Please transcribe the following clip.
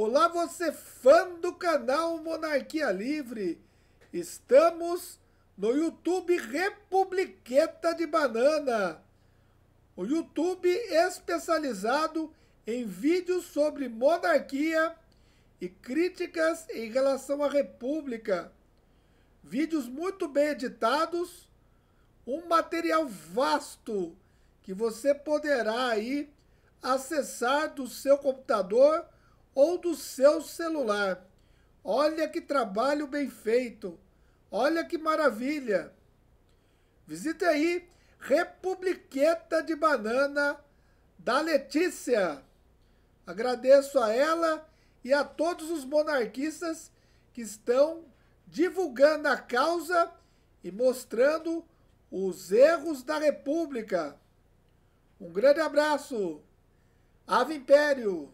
Olá, você fã do canal Monarquia Livre! Estamos no YouTube Republiqueta de Banana, o YouTube especializado em vídeos sobre monarquia e críticas em relação à república. Vídeos muito bem editados, um material vasto que você poderá aí acessar do seu computador ou do seu celular. Olha que trabalho bem feito! Olha que maravilha! Visite aí Republiqueta de Banana da Letícia. Agradeço a ela e a todos os monarquistas que estão divulgando a causa e mostrando os erros da República. Um grande abraço. Ave Império!